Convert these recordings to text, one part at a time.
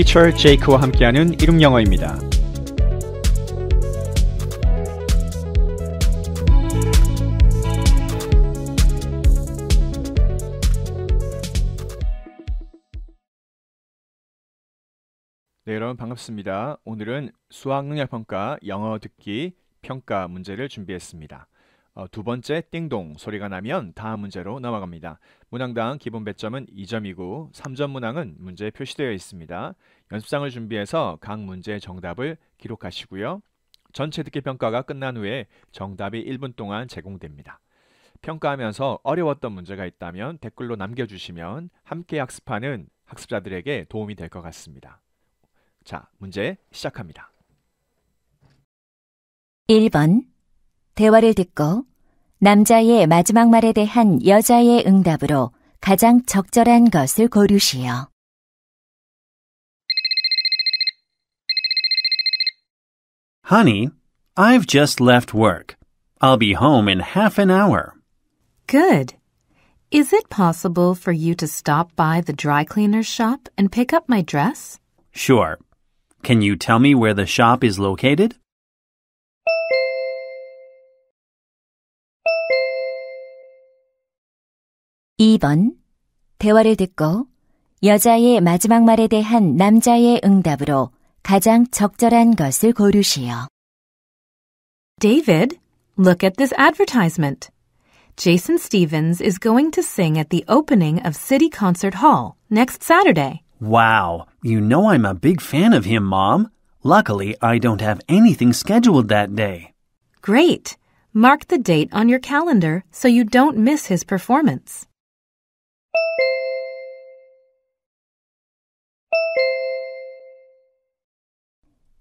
피처 제이크와 함께하는 이름 영어입니다. 네, 여러분 반갑습니다. 오늘은 수학능력평가 영어 듣기 평가 문제를 준비했습니다. 어, 두 번째 띵동 소리가 나면 다음 문제로 넘어갑니다. 문항당 기본 배점은 2점이고 3점 문항은 문제에 표시되어 있습니다. 연습상을 준비해서 각 문제의 정답을 기록하시고요. 전체 듣기 평가가 끝난 후에 정답이 1분 동안 제공됩니다. 평가하면서 어려웠던 문제가 있다면 댓글로 남겨주시면 함께 학습하는 학습자들에게 도움이 될 것 같습니다. 자, 문제 시작합니다. 1번 대화를 듣고 남자의 마지막 말에 대한 여자의 응답으로 가장 적절한 것을 고르시오. Honey, I've just left work. I'll be home in half an hour. Good. Is it possible for you to stop by the dry cleaner's shop and pick up my dress? Sure. Can you tell me where the shop is located? 2번 대화를 듣고 여자의 마지막 말에 대한 남자의 응답으로 가장 적절한 것을 고르시오. David, look at this advertisement. Jason Stevens is going to sing at the opening of City Concert Hall next Saturday. Wow, you know I'm a big fan of him, Mom. Luckily, I don't have anything scheduled that day. Great. Mark the date on your calendar so you don't miss his performance.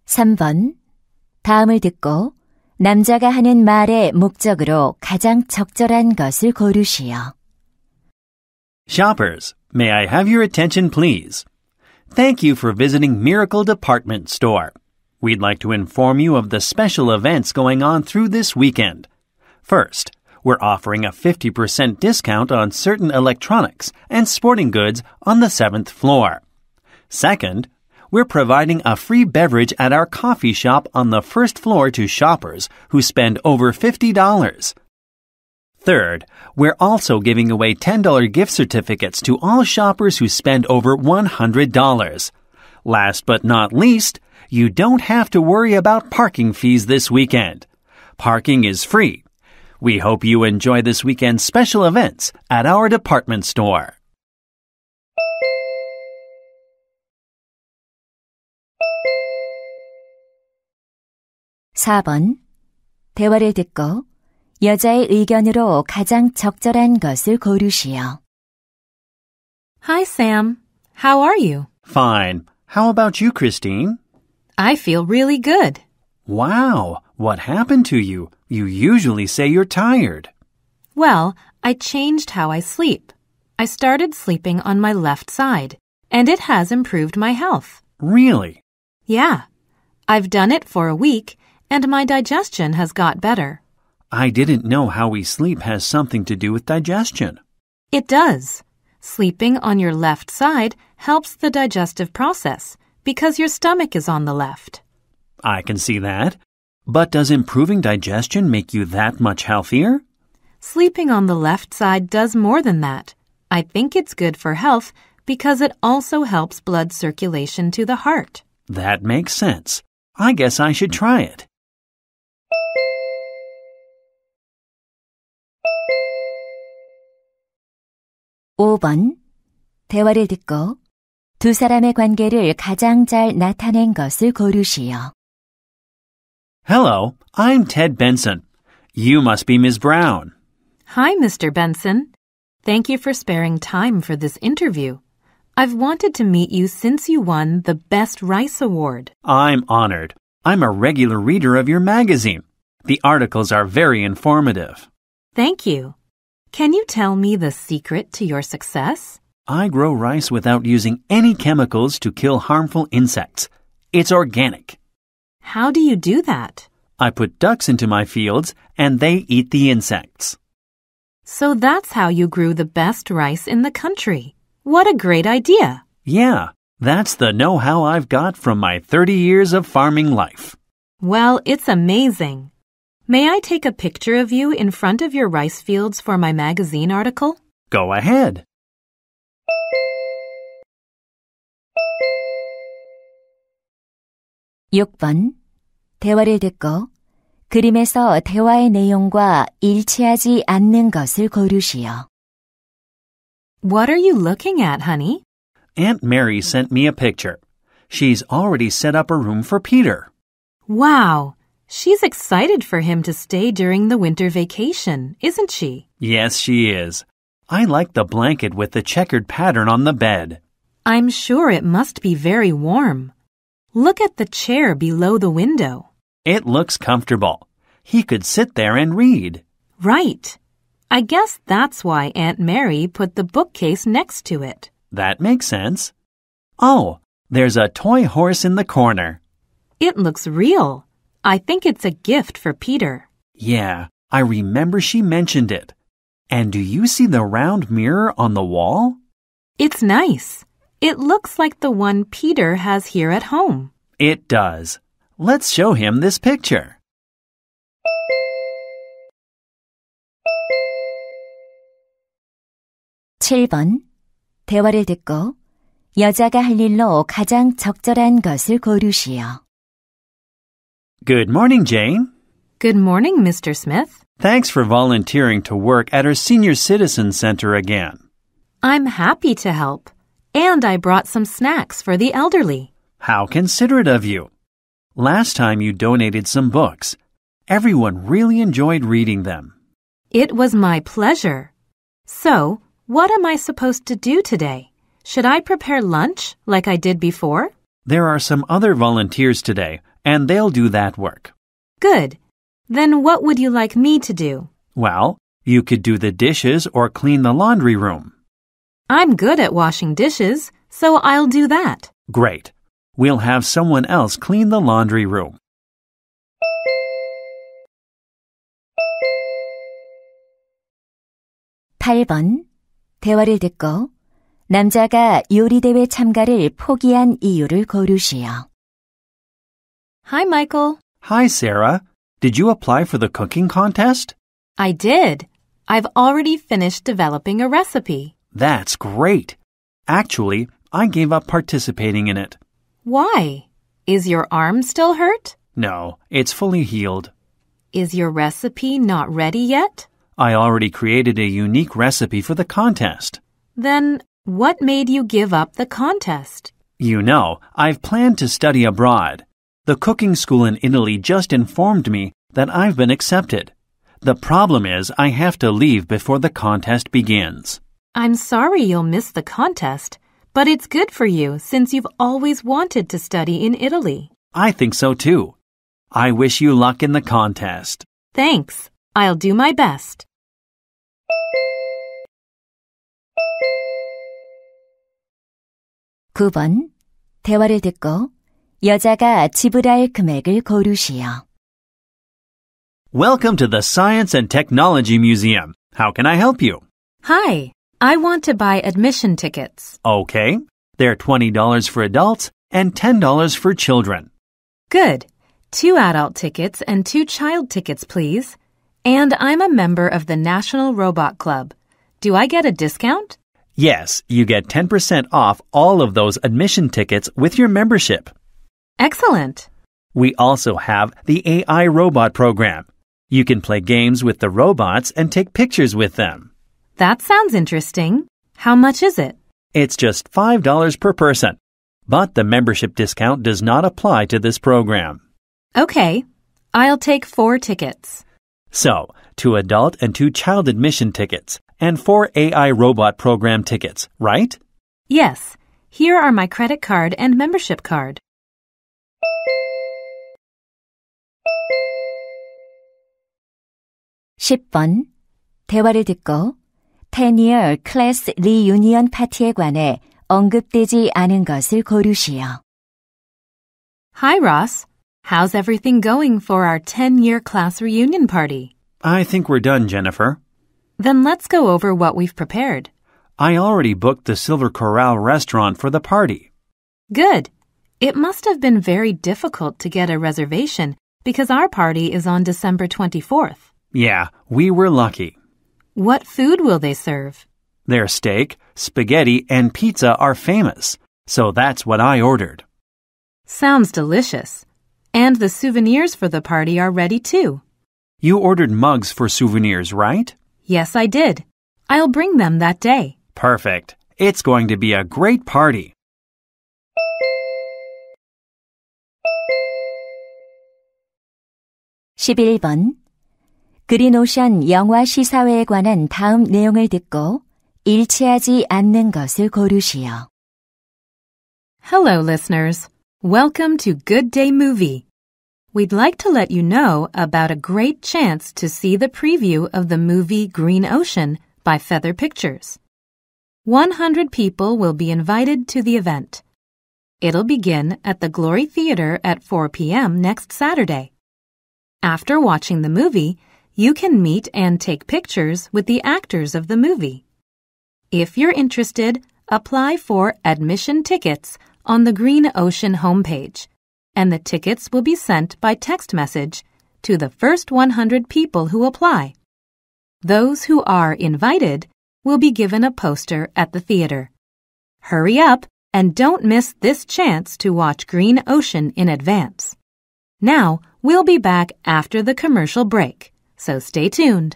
3번. 다음을 듣고 남자가 하는 말의 목적으로 가장 적절한 것을 고르시오. Shoppers, may I have your attention please? Thank you for visiting Miracle Department Store. We'd like to inform you of the special events going on through this weekend. First, we're offering a 50% discount on certain electronics and sporting goods on the seventh floor. Second, we're providing a free beverage at our coffee shop on the first floor to shoppers who spend over $50. Third, we're also giving away $10 gift certificates to all shoppers who spend over $100. Last but not least, you don't have to worry about parking fees this weekend. Parking is free, we hope you enjoy this weekend's special events at our department store. (4번) 대화를 듣고 여자의 의견으로 가장 적절한 것을 고르시오. Hi, Sam. How are you? Fine. How about you, Christine? I feel really good. Wow, what happened to you? You usually say you're tired. Well, I changed how I sleep. I started sleeping on my left side, and it has improved my health. Really? Yeah. I've done it for a week, and my digestion has got better. I didn't know how we sleep has something to do with digestion. It does. Sleeping on your left side helps the digestive process because your stomach is on the left. I can see that. But does improving digestion make you that much healthier? Sleeping on the left side does more than that. I think it's good for health because it also helps blood circulation to the heart. That makes sense. I guess I should try it. (5번) 대화를 듣고 두 사람의 관계를 가장 잘 나타낸 것을 고르시오. Hello, I'm Ted Benson. You must be Ms. Brown. Hi, Mr. Benson. Thank you for sparing time for this interview. I've wanted to meet you since you won the Best Rice Award. I'm honored. I'm a regular reader of your magazine. The articles are very informative. Thank you. Can you tell me the secret to your success? I grow rice without using any chemicals to kill harmful insects. It's organic. How do you do that? I put ducks into my fields and they eat the insects. So that's how you grew the best rice in the country. What a great idea! Yeah, that's the know how I've got from my 30 years of farming life. Well, it's amazing. May I take a picture of you in front of your rice fields for my magazine article? Go ahead. 대화를 듣고 그림에서 대화의 내용과 일치하지 않는 것을 고르시오. What are you looking at, honey? Aunt Mary sent me a picture. She's already set up a room for Peter. Wow! She's excited for him to stay during the winter vacation, isn't she? Yes, she is. I like the blanket with the checkered pattern on the bed. I'm sure it must be very warm. Look at the chair below the window. It looks comfortable. He could sit there and read. Right. I guess that's why Aunt Mary put the bookcase next to it. That makes sense. Oh, there's a toy horse in the corner. It looks real. I think it's a gift for Peter. Yeah, I remember she mentioned it. And do you see the round mirror on the wall? It's nice. It looks like the one Peter has here at home. It does. Let's show him this picture. (7번) 대화를 듣고 여자가 할 일로 가장 적절한 것을 고르시오. Good morning, Jane. Good morning, Mr. Smith. Thanks for volunteering to work at our Senior Citizen Center again. I'm happy to help, and I brought some snacks for the elderly. How considerate of you. Last time you donated some books. Everyone really enjoyed reading them. It was my pleasure. So, what am I supposed to do today? Should I prepare lunch like I did before? There are some other volunteers today, and they'll do that work. Good. Then what would you like me to do? Well, you could do the dishes or clean the laundry room. I'm good at washing dishes, so I'll do that. Great. We'll have someone else clean the laundry room. 대화를 듣고 남자가 요리 대회 참가를 포기한 이유를 Hi, Michael. Hi, Sarah. Did you apply for the cooking contest? I did. I've already finished developing a recipe. That's great. Actually, I gave up participating in it. Why? Is your arm still hurt? No, it's fully healed. Is your recipe not ready yet? I already created a unique recipe for the contest. Then what made you give up the contest? You know, I've planned to study abroad. The cooking school in Italy just informed me that I've been accepted. The problem is I have to leave before the contest begins. I'm sorry you'll miss the contest. But it's good for you since you've always wanted to study in Italy. I think so too. I wish you luck in the contest. Thanks. I'll do my best. 대화를 듣고 여자가 지불할 금액을 Welcome to the Science and Technology Museum. How can I help you? Hi, I want to buy admission tickets. Okay. They're $20 for adults and $10 for children. Good. Two adult tickets and two child tickets, please. And I'm a member of the National Robot Club. Do I get a discount? Yes, you get 10% off all of those admission tickets with your membership. Excellent. We also have the AI robot program. You can play games with the robots and take pictures with them. That sounds interesting. How much is it? It's just $5 per person. But the membership discount does not apply to this program. Okay. I'll take four tickets. So, two adult and two child admission tickets, and four AI robot program tickets, right? Yes. Here are my credit card and membership card. 번 대화를 듣고 Ten-year class reunion 파티에 관해 언급되지 않은 것을 고르시오. Hi, Ross. How's everything going for our 10-year class reunion party? I think we're done, Jennifer. Then let's go over what we've prepared. I already booked the Silver Corral restaurant for the party. Good. It must have been very difficult to get a reservation because our party is on December 24th. Yeah, we were lucky. What food will they serve? Their steak, spaghetti, and pizza are famous, so that's what I ordered. Sounds delicious. And the souvenirs for the party are ready too. You ordered mugs for souvenirs, right? Yes, I did. I'll bring them that day. Perfect. It's going to be a great party. (11번) 그린오션 영화 시사회에 관한 다음 내용을 듣고 일치하지 않는 것을 고르시오. Hello, listeners. Welcome to Good Day Movie. We'd like to let you know about a great chance to see the preview of the movie Green Ocean by Feather Pictures. 100 people will be invited to the event. It'll begin at the Glory Theater at 4 p.m. next Saturday. After watching the movie, you can meet and take pictures with the actors of the movie. If you're interested, apply for admission tickets on the Green Ocean homepage, and the tickets will be sent by text message to the first 100 people who apply. Those who are invited will be given a poster at the theater. Hurry up and don't miss this chance to watch Green Ocean in advance. Now, we'll be back after the commercial break so stay tuned.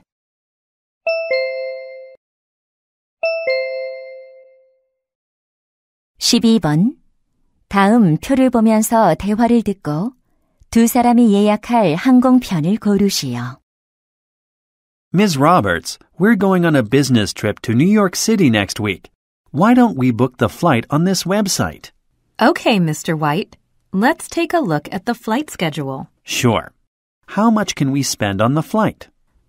(12번) 다음 표를 보면서 대화를 듣고 두 사람이 예약할 항공편을 고르시오. Ms. Roberts, we're going on a business trip to New York City next week. Why don't we book the flight on this website? Okay, Mr. White. Let's take a look at the flight schedule. Sure how much can we spend on the flight?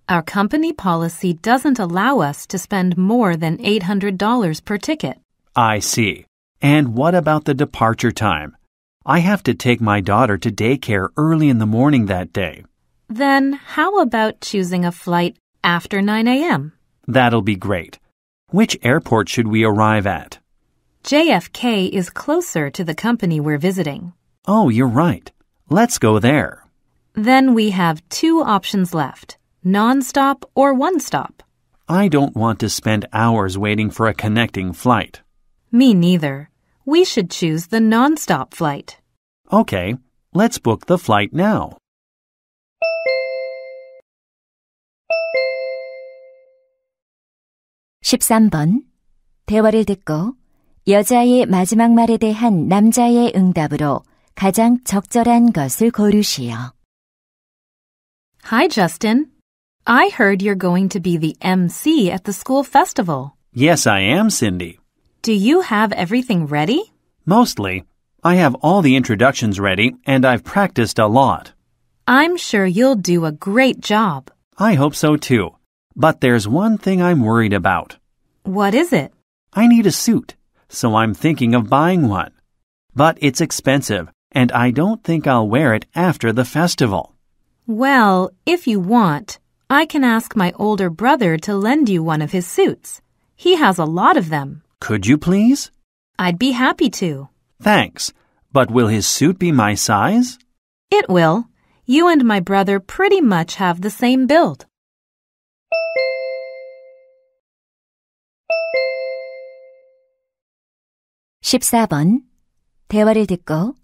Our company policy doesn't allow us to spend more than $800 per ticket. I see. And what about the departure time? I have to take my daughter to daycare early in the morning that day. Then how about choosing a flight after 9 a.m.? That'll be great. Which airport should we arrive at? JFK is closer to the company we're visiting. Oh, you're right. Let's go there. Then we have two options left non-stop or one stop. I don't want to spend hours waiting for a connecting flight. Me neither. We should choose the non-stop flight. Okay, let's book the flight now. (13번) 대화를 듣고 여자의 마지막 말에 대한 남자의 응답으로 가장 적절한 것을 고르시오. Hi, Justin. I heard you're going to be the MC at the school festival. Yes, I am, Cindy. Do you have everything ready? Mostly. I have all the introductions ready and I've practiced a lot. I'm sure you'll do a great job. I hope so too. But there's one thing I'm worried about. What is it? I need a suit, so I'm thinking of buying one. But it's expensive, and I don't think I'll wear it after the festival. Well, if you want, I can ask my older brother to lend you one of his suits. He has a lot of them. Could you please? I'd be happy to. Thanks. But will his suit be my size? It will. You and my brother pretty much have the same build. (14번) 대화를 듣고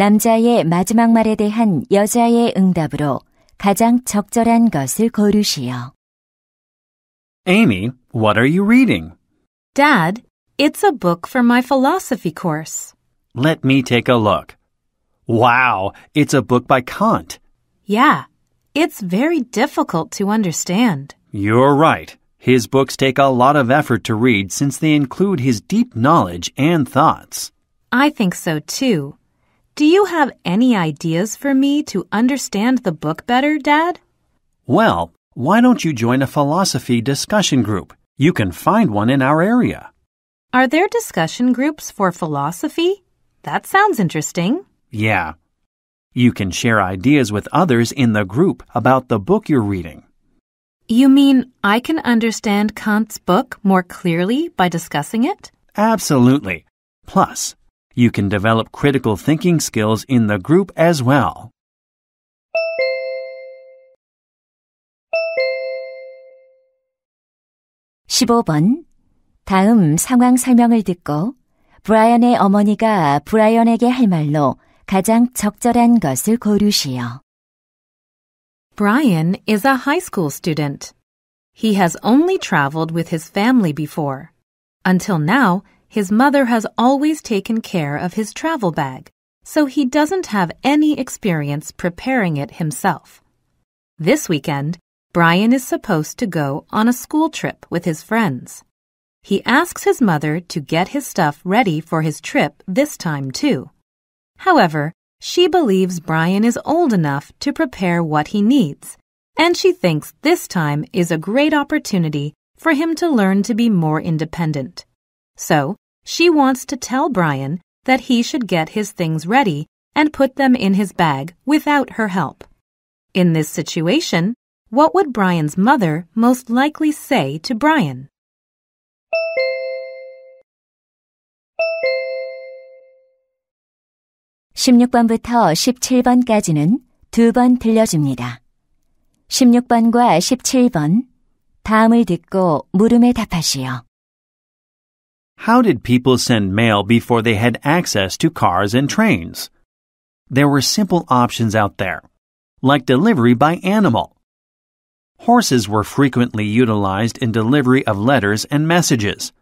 남자의 마지막 말에 대한 여자의 응답으로 가장 적절한 것을 고르시오. Amy, what are you reading? Dad, it's a book for my philosophy course. Let me take a look. Wow, it's a book by Kant. Yeah, it's very difficult to understand. You're right. His books take a lot of effort to read since they include his deep knowledge and thoughts. I think so too. Do you have any ideas for me to understand the book better, Dad? Well, why don't you join a philosophy discussion group? You can find one in our area. Are there discussion groups for philosophy? That sounds interesting. Yeah. You can share ideas with others in the group about the book you're reading. You mean I can understand Kant's book more clearly by discussing it? Absolutely. Plus, you can develop critical thinking skills in the group as well. (15번) 다음 상황 설명을 듣고 브라이언의 어머니가 브라이언에게 할 말로 가장 적절한 것을 고르시오. Brian is a high school student. He has only traveled with his family before. Until now, his mother has always taken care of his travel bag, so he doesn't have any experience preparing it himself. This weekend, Brian is supposed to go on a school trip with his friends. He asks his mother to get his stuff ready for his trip this time, too. However, she believes Brian is old enough to prepare what he needs, and she thinks this time is a great opportunity for him to learn to be more independent. So, she wants to tell Brian that he should get his things ready and put them in his bag without her help. In this situation, what would Brian's mother most likely say to Brian? (16번부터 17번까지는) 두 번 들려줍니다. 16번과 17번 다음을 듣고 물음에 답하시오. How did people send mail before they had access to cars and trains? There were simple options out there, like delivery by animal. Horses were frequently utilized in delivery of letters and messages.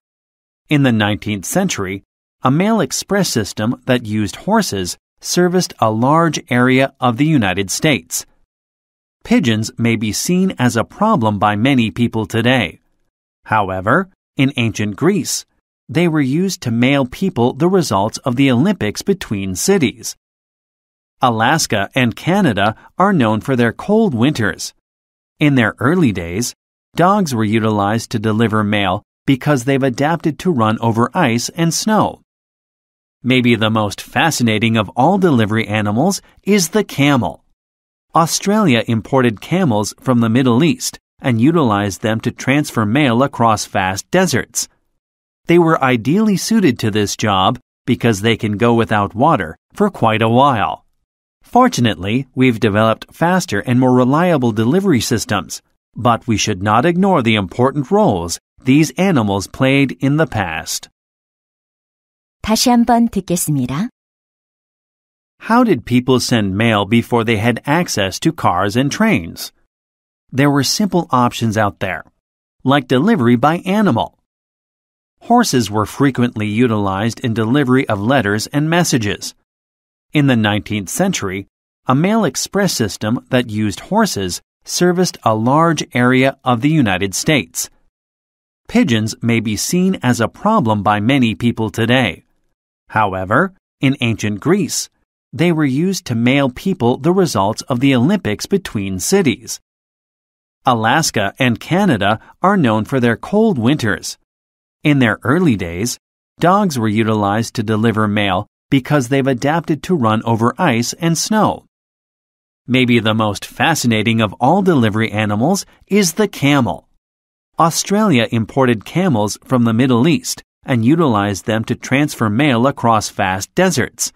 In the 19th century, a mail express system that used horses serviced a large area of the United States. Pigeons may be seen as a problem by many people today. However, in ancient Greece, they were used to mail people the results of the Olympics between cities. Alaska and Canada are known for their cold winters. In their early days, dogs were utilized to deliver mail because they've adapted to run over ice and snow. Maybe the most fascinating of all delivery animals is the camel. Australia imported camels from the Middle East and utilized them to transfer mail across vast deserts. They were ideally suited to this job because they can go without water for quite a while. Fortunately, we've developed faster and more reliable delivery systems, but we should not ignore the important roles these animals played in the past. 다시 한번 듣겠습니다. How did people send mail before they had access to cars and trains? There were simple options out there, like delivery by animal. Horses were frequently utilized in delivery of letters and messages. In the 19th century, a mail express system that used horses serviced a large area of the United States. Pigeons may be seen as a problem by many people today. However, in ancient Greece, they were used to mail people the results of the Olympics between cities. Alaska and Canada are known for their cold winters. In their early days, dogs were utilized to deliver mail because they've adapted to run over ice and snow. Maybe the most fascinating of all delivery animals is the camel. Australia imported camels from the Middle East and utilized them to transfer mail across vast deserts.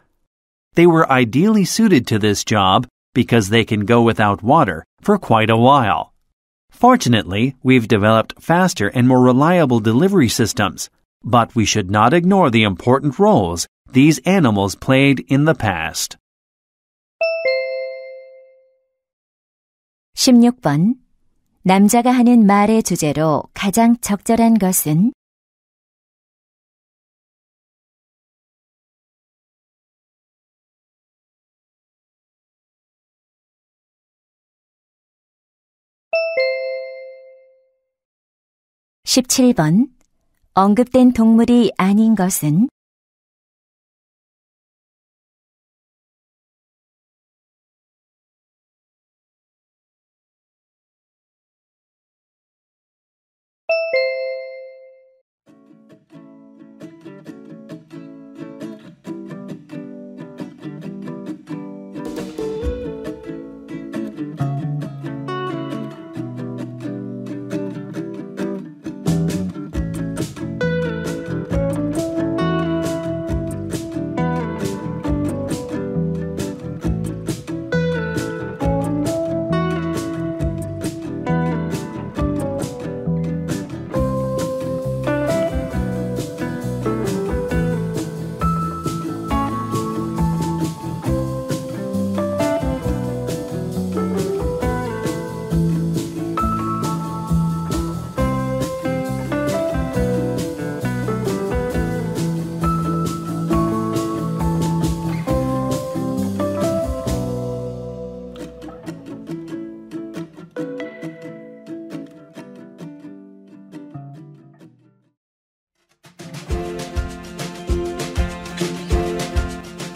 They were ideally suited to this job because they can go without water for quite a while. Fortunately, we've developed faster and more reliable delivery systems, but we should not ignore the important roles these animals played in the past. 16번 남자가 하는 말의 주제로 가장 적절한 것은 17번 언급된 동물이 아닌 것은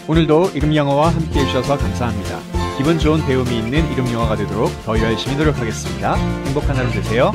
오늘도 이름 영어와 함께 해주셔서 감사합니다. 기분 좋은 배움이 있는 이름 영어가 되도록 더 열심히 노력하겠습니다. 행복한 하루 되세요.